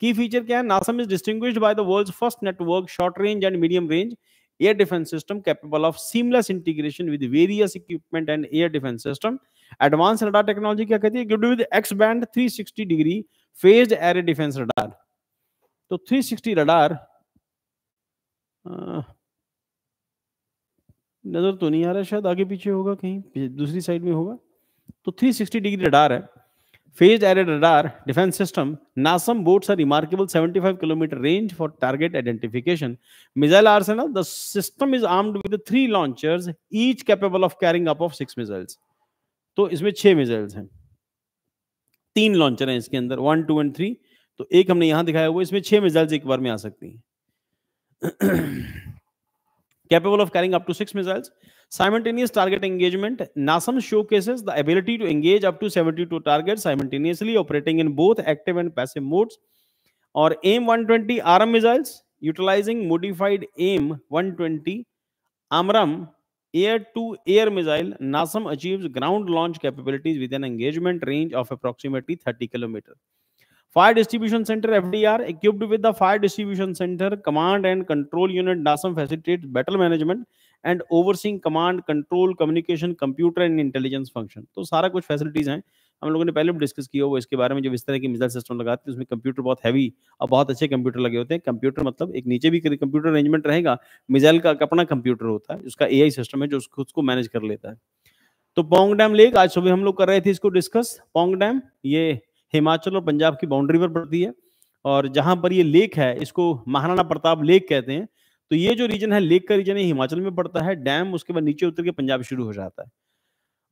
की फीचर क्या है NASAMS is distinguished by the world first network short range and medium range air defence system capable of seamless integration with various equipment and air defence system advance radar technology क्या कहती है given with X band 360 degree phased air defence radar तो 360 रडार नजर तो नहीं आ रहा शायद आगे पीछे होगा कहीं दूसरी साइड में होगा तो थ्री सिक्सटी डिग्री रडार है phased arrayed radar defence system NASAMS boasts are remarkable 75 kilometre range for target identification missile arsenal the system is armed with three launchers each capable of carrying up of six missiles तो इसमें छह मिसाइल्स हैं तीन लॉन्चर हैं इसके अंदर वन टू एंड थ्री तो एक हमने यहां दिखाया हुआ इसमें छह मिसाइल्स एक बार में आ सकती हैं capable of carrying up to six missiles. Simultaneous target engagement. Nasam showcases the ability to engage up to 72 targets simultaneously, operating in both active and passive modes. Or AIM-120 ARM missiles, utilizing modified AIM-120 AMRAM air to -air missile, NASAM achieves ground launch capabilities with an engagement range of approximately 30 kilometers. Fire distribution centre F D R equipped with the fire distribution centre command and control unit NASAMS facilitate battle management and overseeing command control communication computer and intelligence function तो सारा कुछ फैसिलिटीज हैं हम लोगों ने पहले भी डिस्कस किया वो इसके बारे में जो इस तरह की मिसाइल सिस्टम लगाते हैं उसमें कंप्यूटर बहुत हैवी और बहुत अच्छे कंप्यूटर लगे होते हैं कंप्यूटर मतलब एक नीचे भी कंप्यूटर अरेंजमेंट रहेगा मिसाइल का अपना कंप्यूटर होता है उसका ए सिस्टम है जो खुद को मैनेज कर लेता है तो पोंग डैम लेक आज सुबह हम लोग कर रहे थे इसको डिस्कस पोंग डैम ये हिमाचल और पंजाब की बाउंड्री पर पड़ती है और जहां पर ये लेक है इसको महाराणा प्रताप लेक कहते हैं तो ये जो रीजन है लेक का रीजन है हिमाचल में पड़ता है डैम उसके बाद नीचे उतर के पंजाब शुरू हो जाता है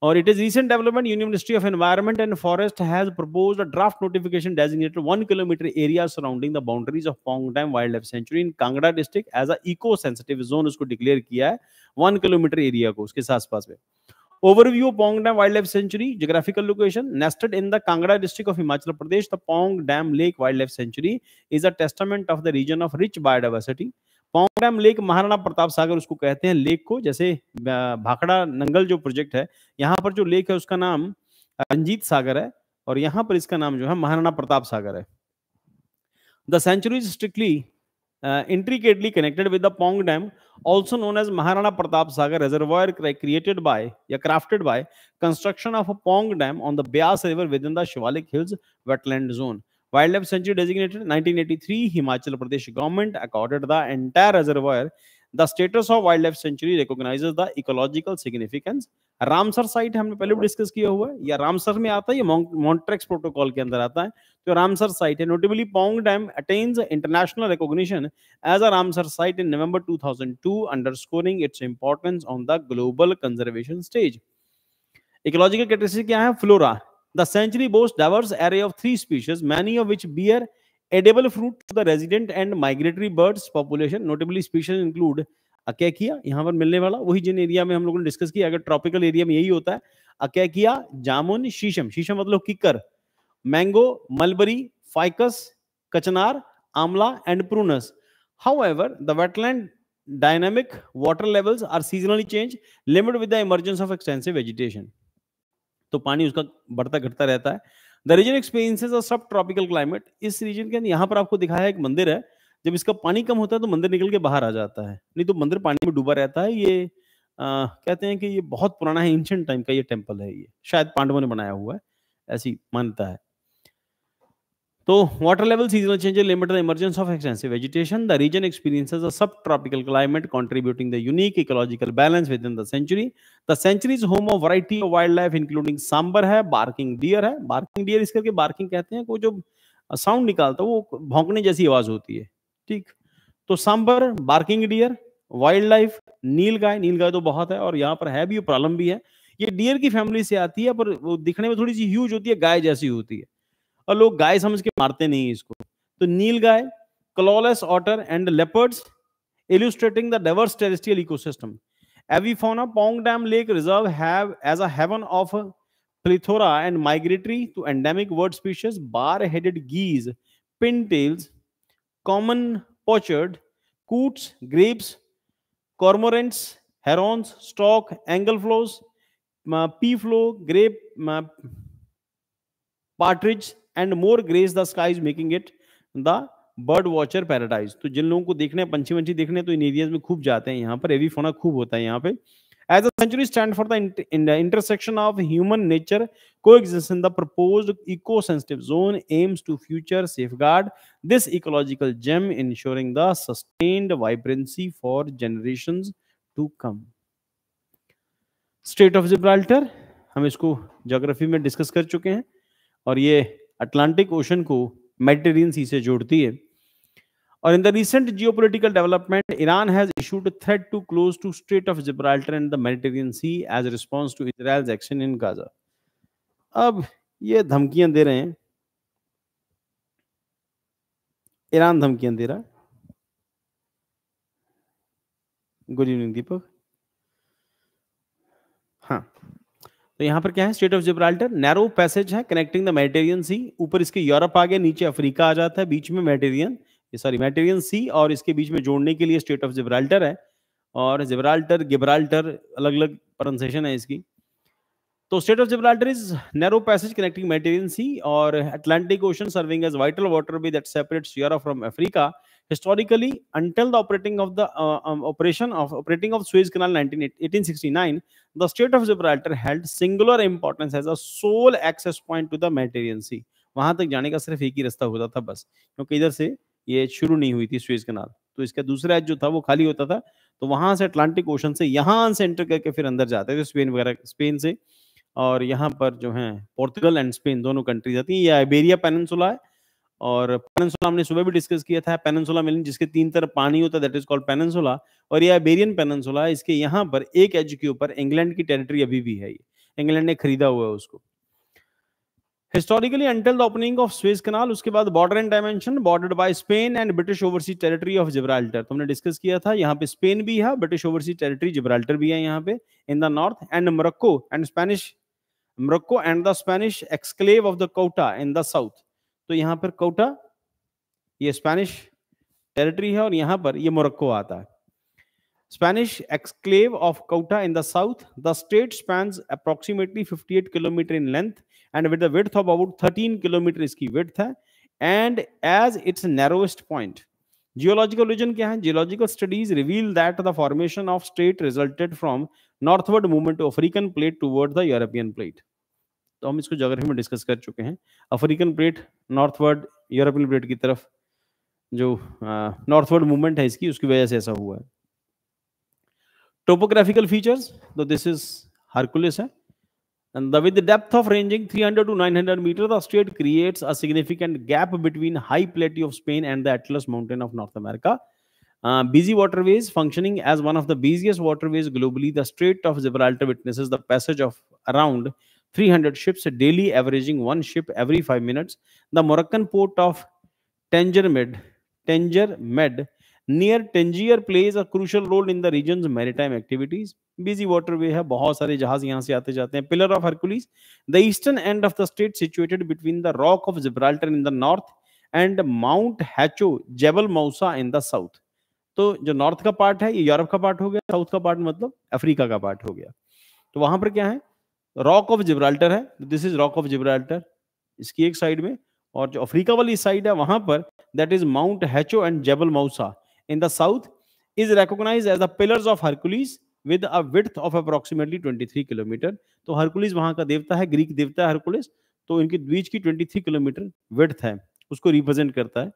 और it is recent development union ministry of environment and forest has propose a draft notification designated one kilometre area surrounding the boundaries of Pong dam wildlife sanctuary in Kangra district as a eco sensitive zone उसको डिक्लेयर किया है वन किलोमीटर एरिया को उसके आसपास में overview of Pong dam wildlife sanctuary geographical location nested in the Kangra district of Himachal Pradesh the Pong dam lake wildlife sanctuary is a testament of the region of rich biodiversity Pong dam lake Maharana Pratap Sagar उसको कहते हैं लेक को जैसे भाखड़ा नंगल जो प्रोजेक्ट है यहाँ पर जो लेक है उसका नाम रंजीत सागर है और यहाँ पर इसका नाम जो है महाराणा प्रताप सागर है the sanctuary is strictly uh, intricately connected with the Pong Dam, also known as Maharana Pratap Sagar Reservoir, created by, yeah, crafted by construction of a Pong Dam on the Bias River within the Shivalik Hills wetland zone. Wildlife Sanctuary designated 1983, Himachal Pradesh government accorded the entire reservoir the status of wildlife sanctuary recognise the ecological significance Ramsar site हमने पहले भी डिस्कस किया हुआ है या रामसर में आता है या मॉन्ट्रेक्स प्रोटोकॉल के अंदर आता है तो रामसर साइट है notably Pong dam attains international recognition as a Ramsar site in November 2002 underscoring its importance on the global conservation stage ecological category क्या है flora the sanctuary boast diverse array of three species many of which bear edible fruit to the resident and migratory birds population notably species include acacia यहाँ पर मिलने वाला वही जिन एरिया में हम लोगों ने डिस्कस किया अगर ट्रॉपिकल एरिया में यही होता है अकैकिया जामुन शीशम शीशम मतलब kicker mango mulberry ficus kachnar amla and prunus however the wetland dynamic water levels are seasonally changed limited with the emergence of extensive vegetation तो पानी उसका बढ़ता घटता रहता है the reason experiences a subtropical climate इस रीजन के यहाँ पर आपको दिखाया एक मंदिर है जब इसका पानी कम होता है तो मंदिर निकल के बाहर आ जाता है नहीं तो मंदिर पानी में डूबा रहता है ये आ, कहते हैं कि ये बहुत पुराना है एंशियंट टाइम का ये टेम्पल है ये शायद पांडवों ने बनाया हुआ है ऐसी मान्यता है तो water level seasonal changes limit emergence of extensive vegetation the region experience a subtropical climate contributing the unique ecological balance within the sanctuary the sanctuaries home of variety of wildlife including sambar है बार्किंग डियर है बार्किंग डियर इस करके बार्किंग कहते हैं वो जो साउंड निकालता है वो भोंकने जैसी आवाज होती है ठीक तो sambar barking deer wildlife nilgai nilgai तो बहुत है और यहाँ पर है भी प्रॉब्लम भी है ये डियर की फैमिली से आती है पर वो दिखने में थोड़ी सी ह्यूज होती है गाय जैसी होती है और लोग गाय समझ के मारते नहीं है इसको तो nilgai clawless otter and leopards illustrating the diverse terrestrial ecosystem avifauna Pong dam lake reserve have as and migratory to endemic bird species bar headed geese pintails common pochard coots grebes cormorants herons stork eagle flows P flow grebe partridge and more grace the sky is making it the bird watcher paradise तो जिन लोगों को देखने पंछी वंछी देखने तो इन एरियाज में खूब जाते हैं यहाँ पर एवी फोना खूब होता है यहाँ पे as a sanctuary stand for the intersection of human nature coexist in the propose eco sensitive zone aims to future safeguard this ecological gem ensuring the sustained vibrancy for generation to come strait of Gibraltar हम इसको जोग्राफी में डिस्कस कर चुके हैं और ये अटलांटिक ओशन को मेडिटेरियन सी से जोड़ती है और in the recent political development Iran has issued thread threat to close to strait of Gibraltar and the Mediterranean Sea as response to Israel action in Gaza अब ये धमकियां दे रहे हैं ईरान धमकियां दे रहा है गुड इवनिंग दीपक तो यहाँ पर क्या है strait of Gibraltar narrow passage है कनेक्टिंग द मेडिटेरियन सी ऊपर इसके यूरोप आ गया नीचे अफ्रीका आ जाता है बीच में मेडिटेरियन सॉरी मेडिटेरियन सी और इसके बीच में जोड़ने के लिए स्टेट ऑफ जिब्राल्टर है और जिब्राल्टर गिब्राल्टर अलग अलग प्रोनाउंसिएशन है इसकी तो strait of Gibraltar is narrow passage connecting Mediterranean Sea और Atlantic Ocean serving as vital water be that separates Europe from Africa historically until the operating of the uh, um, operation of operating of suez canal 19, 1869 the state of gibraltar held singular importance as a sole access point to the mediterranean sea वहां तक जाने का सिर्फ एक ही रास्ता होता था बस क्योंकि इधर से ये शुरू नहीं हुई थी स्वेज कनाल तो इसका दूसरा एज जो था वो खाली होता था तो वहां से अटलांटिक ओशन से यहाँ से एंटर करके फिर अंदर जाते थे स्पेन वगैरह स्पेन से और यहाँ पर जो है पोर्तुगल एंड स्पेन दोनों कंट्रीज आती है ये आइबेरिया पेनसुला है और पेनसोला हमने सुबह भी डिस्कस किया था पेनसोला मिलन जिसके तीन तरफ पानी होता है दैट इज कॉल्ड पेनसोला और यह बेरियन पेनसोला इसके यहाँ पर एक एज के ऊपर इंग्लैंड की टेरिटरी अभी भी है ये इंग्लैंड ने खरीदा हुआ है उसको historically until the opening of Suez canal उसके बाद border and dimension border by Spain and British overseas territory of Gibraltar तो हमने डिस्कस किया था यहाँ पे स्पेन भी है ब्रिटिश ओवरसी टेरिटरी जिब्राल्टर भी है यहाँ पे in the north and Morocco and Spanish Morocco and the Spanish exclave of the Ceuta in the south तो यहां पर कोटा ये स्पेनिश टेरिटरी है और यहां पर ये मोरक्को आता है Spanish exclave of Ceuta in the south the strait span approximately 58 kilometre in length and with the of about 13 kilometre इसकी विथ है and as its narrowest point geological region क्या है geological studies reveal that the formation of strait resulted from northward movement African plate toward the European plate तो हम इसको ज्योग्राफी में डिस्कस कर चुके हैं African plate northward European plate की तरफ जो नॉर्थवर्ड मूवमेंट है इसकी उसकी वजह से ऐसा हुआ है टोपोग्राफिकल फीचर्स तो दिस इज हरकुलिस है and with depth of ranging 300 to 900 metre the creates a significant gap between high plateau of Spain and the Atlas mountain of North America busy waterways functioning as one of the busiest waterways globally the strait of Gibraltar witnesses the passage of around 300 ships daily, averaging one ship every five minutes. The Moroccan port of Tangermed, Tangermed near Tangier plays a crucial role in the region maritime activities busy water way है बहुत सारे जहाज यहाँ से आते जाते हैं pillar of Hercules the eastern end of the strait situated between the rock of Gibraltar in the north and mount Hacho Jebel Musa in the south तो जो नॉर्थ का पार्ट है ये यूरोप का पार्ट हो गया साउथ का पार्ट मतलब अफ्रीका का पार्ट हो गया तो वहां पर क्या है रॉक ऑफ जिब्राल्टर है this is rock of Gibraltar इसकी एक साइड में और जो अफ्रीका वाली साइड है वहां पर that is mount Hacho and Jebel Musa in the south is recognise as the pillars of Hercules with a width of approximately 23 kilometre तो हरकुलिस वहां का देवता है ग्रीक देवता है हरकुलिस तो इनके बीच की 23 किलोमीटर विड्थ है उसको रिप्रेजेंट करता है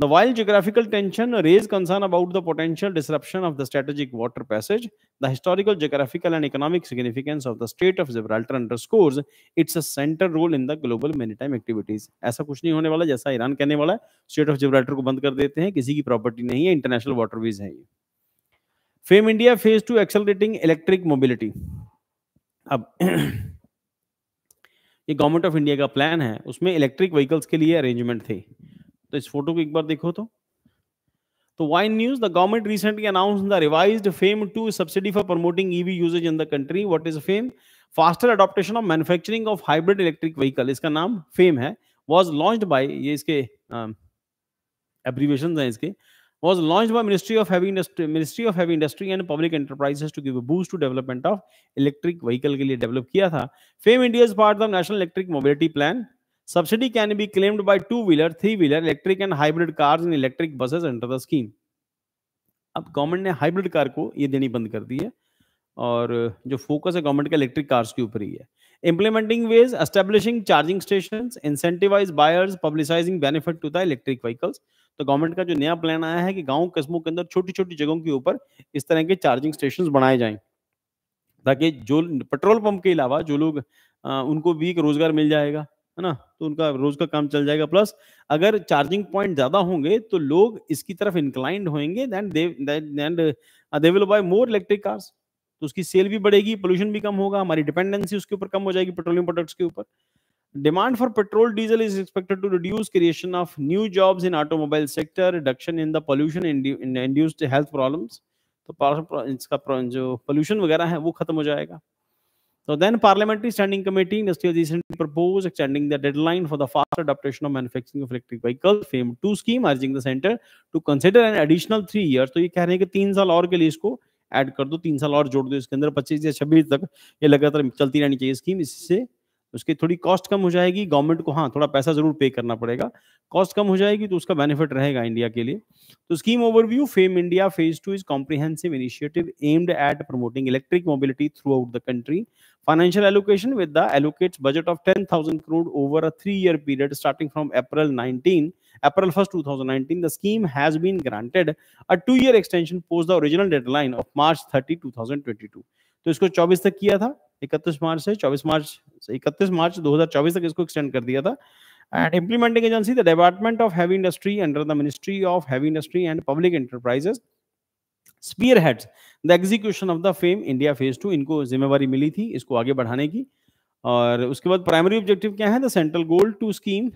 Now, while geographical tension raised concern about the potential disruption of the strategic water passage, the historical, geographical, and economic significance of the Strait of Gibraltar underscores its central role in the global maritime activities. ऐसा कुछ नहीं होने वाला जैसा ईरान कहने वाला है Strait of Gibraltar को बंद कर देते हैं किसी की property नहीं है International waterways है ये Fame India Phase Two accelerating electric mobility. अब ये गवर्नमेंट ऑफ इंडिया का प्लान है उसमें इलेक्ट्रिक व्हीकल्स के लिए अरेंजमेंट थे तो इस फोटो को एक बार देखो तो तो why in news the government recently announce the revise FAME two subsidy for promoting EV usage in the country what is FAME faster adoption of manufacturing of hybrid electric vehicle इसका नाम फेम है वॉज लॉन्च बाय ये इसके एब्रीवेशन uh, है इसके was launch by ministry of heavy industry ministry of heavy industry and public enterprises to give boost to development of electric vehicle के लिए डेवलप किया था FAME India is part of national electric mobility plan subsidy can be claimed by two wheeler three wheeler electric and hybrid cars and electric buses under the scheme अब गवर्नमेंट ने हाइब्रिड कार को ये देनी बंद कर दी है और जो फोकस है गवर्नमेंट का इलेक्ट्रिक कार्स के ऊपर ही है implementing ways establishing charging station incentivise buyers publicising benefit to the electric vehicles तो गवर्नमेंट का जो नया प्लान आया है कि गांव कस्बों के अंदर छोटी छोटी जगहों के ऊपर इस तरह के चार्जिंग स्टेशन बनाए जाएं ताकि जो पेट्रोल पंप के अलावा जो लोग उनको भी एक रोजगार मिल जाएगा है ना तो उनका रोज का काम चल जाएगा प्लस अगर चार्जिंग पॉइंट ज्यादा होंगे तो लोग इसकी तरफ इंक्लाइंड होंगे they will buy more electric cars तो उसकी सेल भी बढ़ेगी पोल्यूशन भी कम होगा हमारी डिपेंडेंसी उसके ऊपर कम हो जाएगी पेट्रोलियम प्रोडक्ट्स के ऊपर demand for petrol diesel is expected to reduce creation of new jobs in automobile sector reduction in the pollution induced health problem तो इसका जो पोल्यूशन वगैरह है वो खत्म हो जाएगा So then Parliamentary Standing Committee Industrialization proposed extending the deadline for the fast adaptation of manufacturing of electric vehicles FAME 2 scheme urging the center to consider an additional three years so ये कह रहे हैं कि तीन साल और के लिए इसको add कर दो तीन साल और जोड़ दो इसके अंदर 25 या 26 तक ये लगातार चलती रहनी चाहिए scheme इससे उसके थोड़ी कॉस्ट कम हो जाएगी गवर्नमेंट को हाँ थोड़ा पैसा जरूर पे करना पड़ेगा कॉस्ट कम हो जाएगी तो उसका बेनिफिट रहेगा इंडिया के लिए तो scheme overview FAME India phase two is comprehensive initiative aimed at promoting electric mobility throughout the country financial allocation with the allocates budget of ten thousand crore over a three year period starting from April nineteen April 1st, 2019, the scheme has been granted a two-year extension post the original deadline of March 30, 2022. तो इसको 24 तक किया था 31 मार्च से 24 मार्च से 31 मार्च 2024 तक इसको एक्सटेंड कर दिया था and implementing agency the department of heavy industry under the ministry of heavy industry and public enterprises spearheads the execution of the FAME India phase two इनको जिम्मेवारी मिली थी इसको आगे बढ़ाने की और उसके बाद प्राइमरी ऑब्जेक्टिव क्या है the central goal to scheme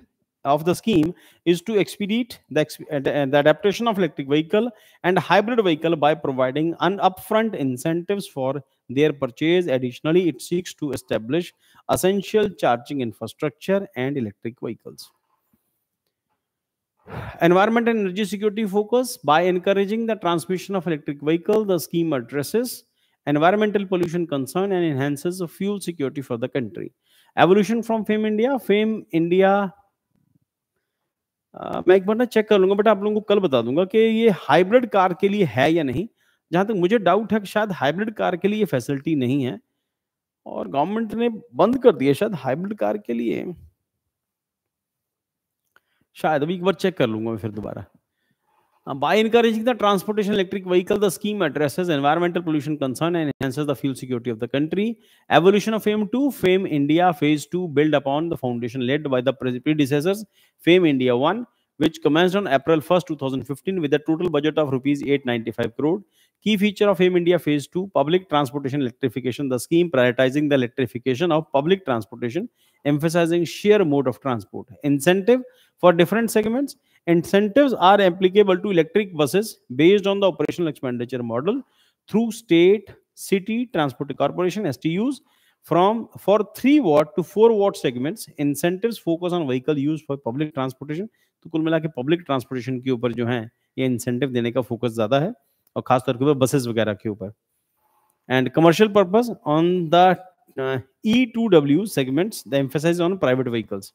of the scheme is to expedite the adoption of electric vehicle and hybrid vehicle by providing an upfront incentive for their purchase. Additionally, it seeks to establish essential charging infrastructure and electric vehicles. Environment and energy security focus by encouraging the transmission of electric vehicle, the scheme addresses environmental pollution concern and enhances the fuel security for the country. Evolution from FAME India FAME India मैं एक बार ना चेक कर लूंगा बट आप लोगों को कल बता दूंगा कि ये हाइब्रिड कार के लिए है या नहीं जहां तक मुझे डाउट है कि शायद हाइब्रिड कार के लिए फैसिलिटी नहीं है और गवर्नमेंट ने बंद कर दिया शायद हाइब्रिड कार के लिए शायद अभी एक बार चेक कर लूंगा मैं फिर दोबारा by encouraging the transportation electric vehicle the scheme addresses environmental pollution concern and the fuel security of the country evolution of FAME to FAME India phase two build upon the foundation laid by the predecessors FAME India one which commenced on April 1st, 2015 with a total budget of rupees 895 crore. Key feature of AIM India Phase 2 public transportation electrification. The scheme prioritizing the electrification of public transportation, emphasizing sheer mode of transport. Incentive for different segments. Incentives are applicable to electric buses based on the operational expenditure model through state, city, transport corporation, STUs. From for 3 watt to 4 watt segments, incentives focus on vehicle use for public transportation. तो कुल मिला के पब्लिक ट्रांसपोर्टेशन के ऊपर जो है ये इंसेंटिव देने का फोकस ज्यादा है और खासतौर के ऊपर बसेस वगैरह के ऊपर and commercial purpose on the e two W segment the emphasise on private vehicles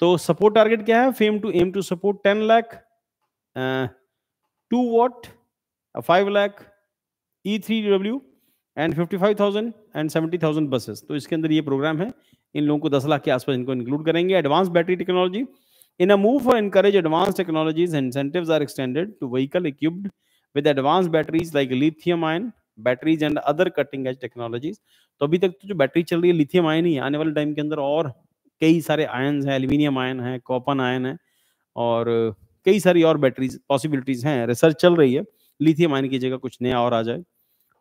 तो सपोर्ट टारगेट क्या है FAME two aim to support ten lakh two what five lakh e three W and fifty five thousand and seventy thousand buses तो इसके अंदर ये प्रोग्राम है इन लोगों को दस लाख के आसपास इनको इंक्लूड करेंगे advance battery technology in a move for encourage advance technologies incentive are extended to vehicle equipped with advance batteries like lithium ion batteries and other cutting edge technologies तो अभी तक तो जो बैटरी चल रही है लिथियम आयन ही आने वाले टाइम के अंदर और कई सारे आयन हैं एल्यूमिनियम आयन है कॉपन आयन है और कई सारी और बैटरीज पॉसिबिलिटीज हैं रिसर्च चल रही है लिथियम आयन की जगह कुछ नया और आ जाए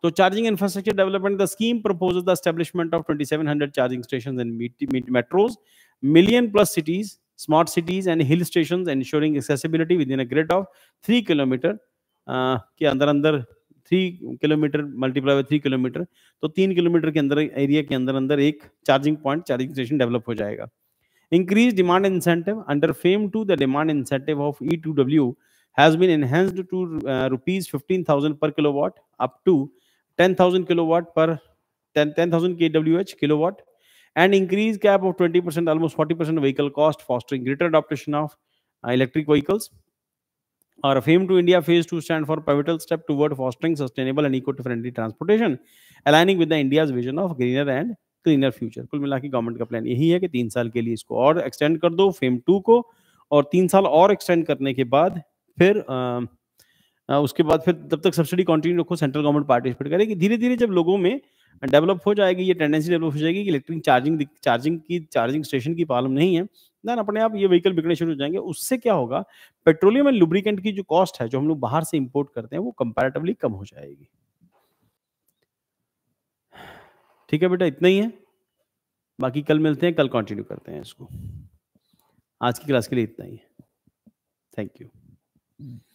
तो charging infrastructure development the scheme proposal the establishment of 2700 charging stations in metros plus cities smart cities and hill stations ensuring accessibility within a grid of 3 kilometre तो के अंदर अंदर three kilometre multiply by three kilometre तो तीन किलोमीटर के अंदर एरिया के अंदर अंदर एक charging point charging station develop हो जाएगा increase demand incentive under FAME two the demand incentive of e two W has been enhanced to rupees fifteen thousand per kilowatt up to ten thousand kilowatt per ten thousand K W H kilowatt and increase cap of twenty percent almost forty percent vehicle cost fostering greater adaptation of electric vehicles Our Fame to India Phase 2 stands for pivotal step toward fostering sustainable and eco-friendly transportation, aligning with the India's vision of greener and cleaner future कुल मिला के गवर्नमेंट का प्लान यही है कि तीन साल के लिए इसको और एक्सटेंड कर दो फेम टू को और तीन साल और एक्सटेंड करने के बाद फिर आ, उसके बाद फिर तब तक सब्सिडी कंटिन्यू रखो सेंट्रल गवर्नमेंट पार्टिसिपेट करेगी धीरे धीरे जब लोगों में डेवलप हो जाएगी ये टेंडेंसी डेवलप हो जाएगी कि इलेक्ट्रिक चार्जिंग चार्जिंग की चार्जिंग स्टेशन की प्रॉब्लम नहीं है देन अपने आप ये व्हीकल बिकने शुरू हो जाएंगे उससे क्या होगा पेट्रोलियम एंड लुब्रिकेंट की जो कॉस्ट है जो हम लोग बाहर से इम्पोर्ट करते हैं वो कंपेरेटिवली कम हो जाएगी ठीक है बेटा इतना ही है बाकी कल मिलते हैं कल कंटिन्यू करते हैं इसको आज की क्लास के लिए इतना ही है थैंक यू